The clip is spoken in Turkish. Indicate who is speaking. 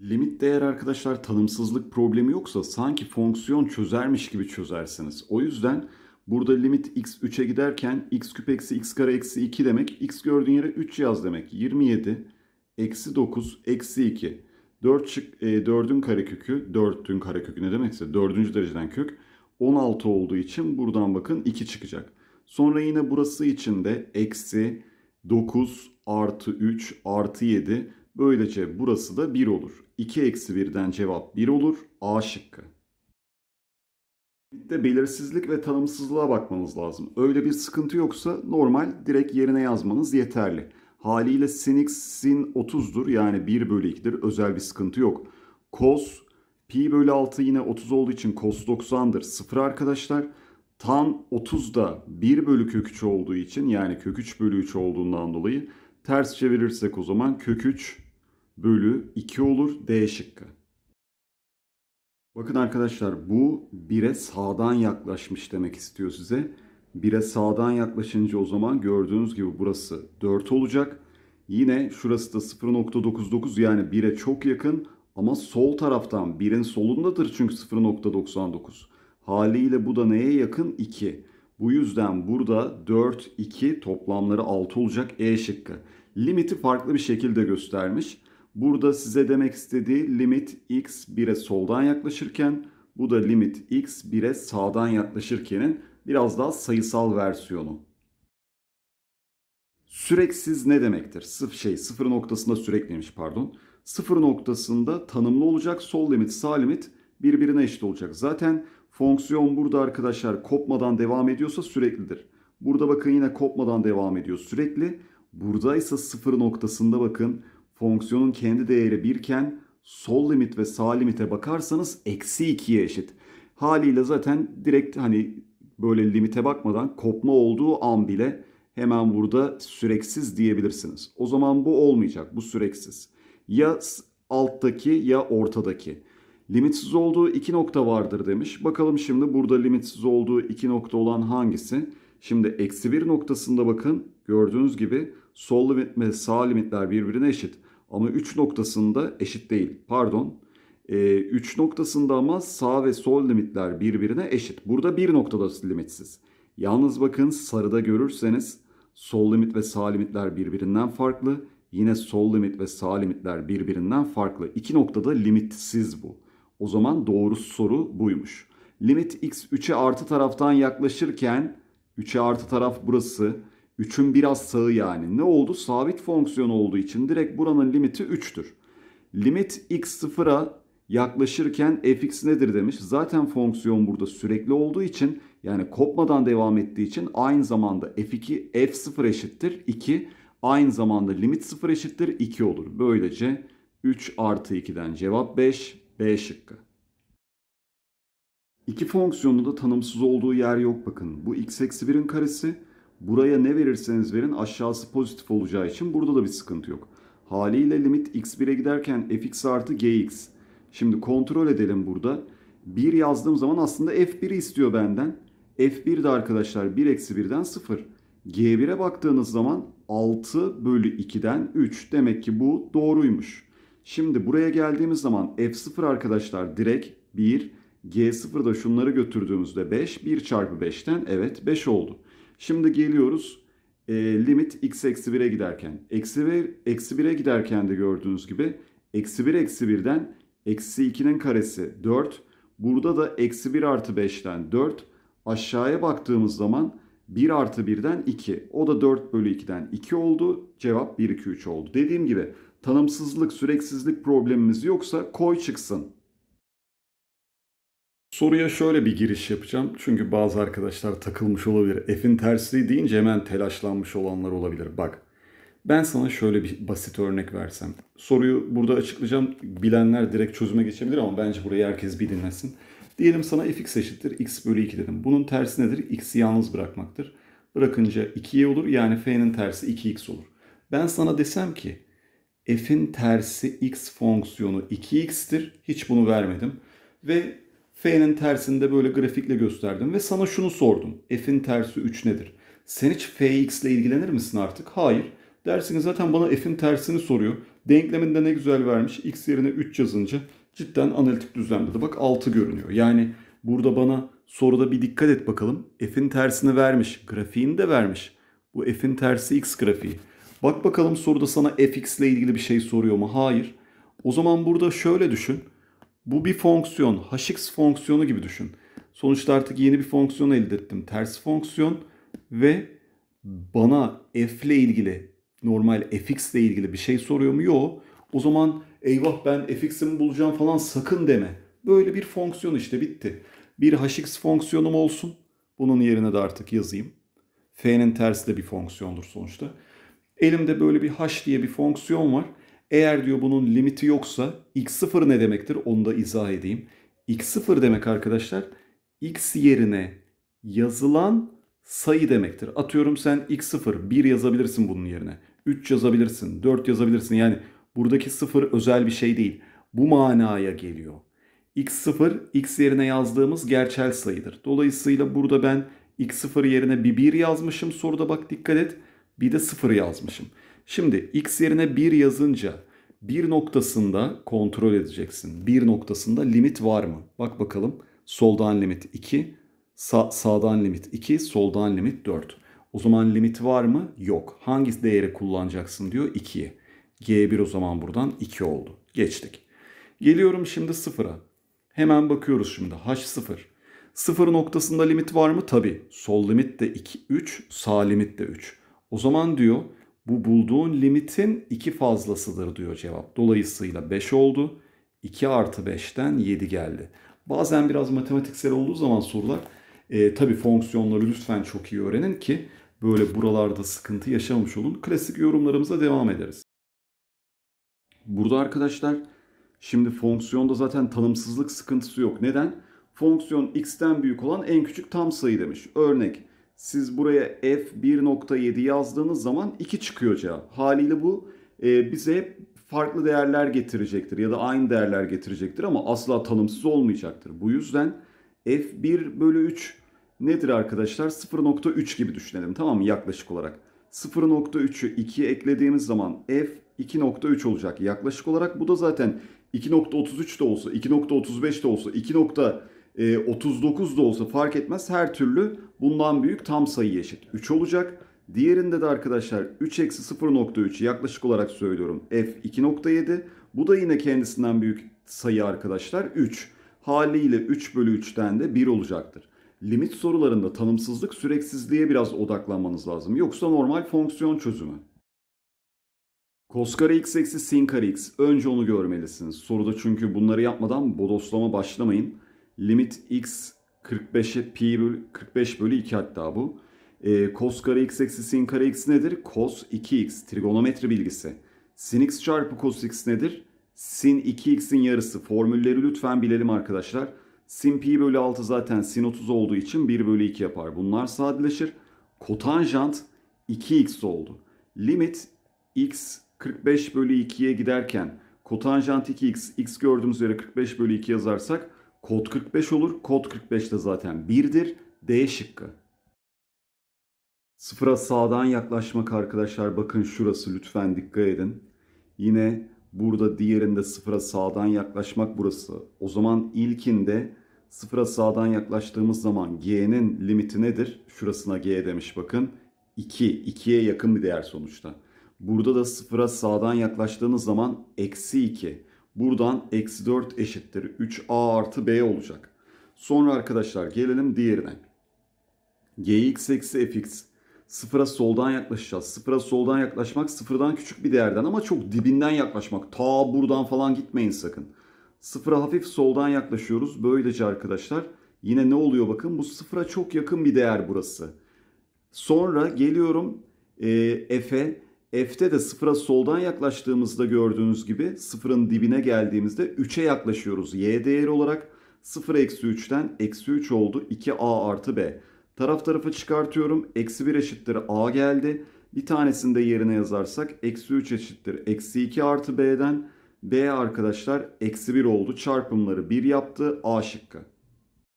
Speaker 1: Limit değer arkadaşlar tanımsızlık problemi yoksa sanki fonksiyon çözermiş gibi çözersiniz. O yüzden burada limit x 3'e giderken x küp eksi x kare eksi 2 demek x gördüğün yere 3 yaz demek. 27 eksi 9 eksi 2 4 çık e, 4'ün kökü 4'ün kare kökü ne demekse 4. dereceden kök 16 olduğu için buradan bakın 2 çıkacak. Sonra yine burası için de eksi 9 artı 3 artı 7 Böylece burası da 1 olur. 2 eksi 1'den cevap 1 olur. A şıkkı. Bir de belirsizlik ve tanımsızlığa bakmanız lazım. Öyle bir sıkıntı yoksa normal direkt yerine yazmanız yeterli. Haliyle sin x sin 30'dur yani 1 bölü 2'dir özel bir sıkıntı yok. Cos pi bölü 6 yine 30 olduğu için cos 90'dır 0 arkadaşlar. Tan 30 da 1 bölü kök 3 olduğu için yani kök 3 bölü 3 olduğundan dolayı ters çevirirsek o zaman kök 3 bölü 2 olur D şıkkı. Bakın arkadaşlar bu 1'e sağdan yaklaşmış demek istiyor size. 1'e sağdan yaklaşınca o zaman gördüğünüz gibi burası 4 olacak. Yine şurası da 0.99 yani 1'e çok yakın ama sol taraftan 1'in solundadır çünkü 0.99. Haliyle bu da neye yakın? 2. Bu yüzden burada 4, 2 toplamları 6 olacak E şıkkı. Limiti farklı bir şekilde göstermiş. Burada size demek istediği limit x 1'e soldan yaklaşırken bu da limit x 1'e sağdan yaklaşırkenin biraz daha sayısal versiyonu. Süreksiz ne demektir? Sıf şey sıfır noktasında sürekliymiş pardon. Sıfır noktasında tanımlı olacak sol limit sağ limit birbirine eşit olacak. Zaten fonksiyon burada arkadaşlar kopmadan devam ediyorsa süreklidir. Burada bakın yine kopmadan devam ediyor sürekli. Buradaysa sıfır noktasında bakın fonksiyonun kendi değeri 1 iken sol limit ve sağ limite bakarsanız eksi 2'ye eşit. Haliyle zaten direkt hani böyle limite bakmadan kopma olduğu an bile hemen burada süreksiz diyebilirsiniz. O zaman bu olmayacak. Bu süreksiz. Ya alttaki ya ortadaki. Limitsiz olduğu iki nokta vardır demiş. Bakalım şimdi burada limitsiz olduğu iki nokta olan hangisi? Şimdi eksi bir noktasında bakın gördüğünüz gibi sol limit ve sağ limitler birbirine eşit. Ama 3 noktasında eşit değil. Pardon. 3 ee, noktasında ama sağ ve sol limitler birbirine eşit. Burada bir noktada limitsiz. Yalnız bakın sarıda görürseniz sol limit ve sağ limitler birbirinden farklı. Yine sol limit ve sağ limitler birbirinden farklı. İki noktada limitsiz bu. O zaman doğru soru buymuş. Limit x 3'e artı taraftan yaklaşırken 3'e artı taraf burası. 3'ün biraz sağı yani. Ne oldu? Sabit fonksiyon olduğu için direkt buranın limiti 3'tür. Limit x sıfıra yaklaşırken fx nedir demiş. Zaten fonksiyon burada sürekli olduğu için yani kopmadan devam ettiği için aynı zamanda f2 f0 eşittir 2. Aynı zamanda limit 0 eşittir 2 olur. Böylece 3 artı 2'den cevap 5 B şıkkı. İki fonksiyonun da tanımsız olduğu yer yok bakın. Bu x eksi 1'in karesi buraya ne verirseniz verin aşağısı pozitif olacağı için burada da bir sıkıntı yok. Haliyle limit x1'e giderken fx artı gx. Şimdi kontrol edelim burada. 1 yazdığım zaman aslında f1'i istiyor benden. f1 de arkadaşlar 1 eksi 1'den 0. g1'e baktığınız zaman 6 bölü 2'den 3. Demek ki bu doğruymuş. Şimdi buraya geldiğimiz zaman f0 arkadaşlar direkt 1. g0'da şunları götürdüğümüzde 5. 1 çarpı 5'ten evet 5 oldu. Şimdi geliyoruz e, limit x eksi 1'e giderken. Eksi 1, eksi 1'e giderken de gördüğünüz gibi eksi 1 eksi 1'den eksi 2'nin karesi 4. Burada da eksi 1 artı 5'ten 4. Aşağıya baktığımız zaman 1 artı 1'den 2. O da 4 bölü 2'den 2 oldu. Cevap 1, 2, 3 oldu. Dediğim gibi tanımsızlık, süreksizlik problemimiz yoksa koy çıksın. Soruya şöyle bir giriş yapacağım. Çünkü bazı arkadaşlar takılmış olabilir. F'in tersliği deyince hemen telaşlanmış olanlar olabilir. Bak ben sana şöyle bir basit örnek versem. Soruyu burada açıklayacağım. Bilenler direkt çözüme geçebilir ama bence burayı herkes bir dinlesin. Diyelim sana fx eşittir x bölü 2 dedim. Bunun tersi nedir? x'i yalnız bırakmaktır. Bırakınca 2y olur yani f'nin tersi 2x olur. Ben sana desem ki f'in tersi x fonksiyonu 2x'tir. Hiç bunu vermedim. Ve F'nin tersini de böyle grafikle gösterdim ve sana şunu sordum. F'in tersi 3 nedir? Sen hiç Fx ile ilgilenir misin artık? Hayır. Dersiniz zaten bana F'in tersini soruyor. Denkleminde ne güzel vermiş. X yerine 3 yazınca cidden analitik düzlemde de bak 6 görünüyor. Yani burada bana soruda bir dikkat et bakalım. F'in tersini vermiş. Grafiğini de vermiş. Bu F'in tersi X grafiği. Bak bakalım soruda sana Fx ile ilgili bir şey soruyor mu? Hayır. O zaman burada şöyle düşün. Bu bir fonksiyon. Hx fonksiyonu gibi düşün. Sonuçta artık yeni bir fonksiyon elde ettim. Ters fonksiyon ve bana f ile ilgili normal fx ile ilgili bir şey soruyor mu? Yok. O zaman eyvah ben fx'imi bulacağım falan sakın deme. Böyle bir fonksiyon işte bitti. Bir hx fonksiyonum olsun. Bunun yerine de artık yazayım. f'nin tersi de bir fonksiyondur sonuçta. Elimde böyle bir h diye bir fonksiyon var. Eğer diyor bunun limiti yoksa x0 ne demektir onu da izah edeyim. x0 demek arkadaşlar x yerine yazılan sayı demektir. Atıyorum sen x0 1 yazabilirsin bunun yerine. 3 yazabilirsin, 4 yazabilirsin. Yani buradaki 0 özel bir şey değil. Bu manaya geliyor. x0 x yerine yazdığımız gerçel sayıdır. Dolayısıyla burada ben x0 yerine bir 1 yazmışım. Soruda bak dikkat et. Bir de 0 yazmışım. Şimdi x yerine 1 yazınca bir noktasında kontrol edeceksin. Bir noktasında limit var mı? Bak bakalım. Soldan limit 2, sağ, sağdan limit 2, soldan limit 4. O zaman limit var mı? Yok. Hangi değeri kullanacaksın diyor 2'yi. G1 o zaman buradan 2 oldu. Geçtik. Geliyorum şimdi sıfıra. Hemen bakıyoruz şimdi. H0. Sıfır noktasında limit var mı? Tabi. Sol limit de 2, 3, sağ limit de 3. O zaman diyor bu bulduğun limitin 2 fazlasıdır diyor cevap. Dolayısıyla 5 oldu. 2 artı 5'ten 7 geldi. Bazen biraz matematiksel olduğu zaman sorular e, tabii fonksiyonları lütfen çok iyi öğrenin ki böyle buralarda sıkıntı yaşamış olun. Klasik yorumlarımıza devam ederiz. Burada arkadaşlar şimdi fonksiyonda zaten tanımsızlık sıkıntısı yok. Neden? Fonksiyon x'ten büyük olan en küçük tam sayı demiş. Örnek siz buraya f1.7 yazdığınız zaman 2 çıkıyor cevap. Haliyle bu e, bize farklı değerler getirecektir ya da aynı değerler getirecektir ama asla tanımsız olmayacaktır. Bu yüzden f1 bölü 3 nedir arkadaşlar? 0.3 gibi düşünelim tamam mı yaklaşık olarak. 0.3'ü 2'ye eklediğimiz zaman f 2.3 olacak yaklaşık olarak. Bu da zaten 2.33 de olsa, 2.35 de olsa, 2 e, ee, 39 da olsa fark etmez her türlü bundan büyük tam sayı eşit 3 olacak. Diğerinde de arkadaşlar 3 eksi 0.3 yaklaşık olarak söylüyorum f 2.7. Bu da yine kendisinden büyük sayı arkadaşlar 3. Haliyle 3 bölü 3'ten de 1 olacaktır. Limit sorularında tanımsızlık süreksizliğe biraz odaklanmanız lazım. Yoksa normal fonksiyon çözümü. Cos kare x eksi sin kare x. Önce onu görmelisiniz. Soruda çünkü bunları yapmadan bodoslama başlamayın limit x 45'e pi bölü, 45 bölü 2 hatta bu. E, cos kare x eksi sin kare x nedir? Cos 2x trigonometri bilgisi. Sin x çarpı cos x nedir? Sin 2x'in yarısı. Formülleri lütfen bilelim arkadaşlar. Sin pi bölü 6 zaten sin 30 olduğu için 1 bölü 2 yapar. Bunlar sadeleşir. Kotanjant 2x oldu. Limit x 45 bölü 2'ye giderken kotanjant 2x, x gördüğümüz yere 45 bölü 2 yazarsak Kod 45 olur. Kod 45 de zaten 1'dir. D şıkkı. Sıfıra sağdan yaklaşmak arkadaşlar. Bakın şurası lütfen dikkat edin. Yine burada diğerinde sıfıra sağdan yaklaşmak burası. O zaman ilkinde sıfıra sağdan yaklaştığımız zaman g'nin limiti nedir? Şurasına g demiş bakın. 2, 2'ye yakın bir değer sonuçta. Burada da sıfıra sağdan yaklaştığınız zaman eksi 2. Buradan eksi 4 eşittir. 3a artı b olacak. Sonra arkadaşlar gelelim diğerine. gx eksi fx. Sıfıra soldan yaklaşacağız. Sıfıra soldan yaklaşmak sıfırdan küçük bir değerden ama çok dibinden yaklaşmak. Ta buradan falan gitmeyin sakın. Sıfıra hafif soldan yaklaşıyoruz. Böylece arkadaşlar yine ne oluyor bakın bu sıfıra çok yakın bir değer burası. Sonra geliyorum e, f'e F'te de sıfıra soldan yaklaştığımızda gördüğünüz gibi sıfırın dibine geldiğimizde 3'e yaklaşıyoruz. Y değeri olarak 0 eksi 3'ten eksi 3 oldu. 2A artı B. Taraf tarafı çıkartıyorum. Eksi 1 eşittir A geldi. Bir tanesini de yerine yazarsak eksi 3 eşittir. Eksi 2 artı B'den B arkadaşlar eksi 1 oldu. Çarpımları 1 yaptı. A şıkkı.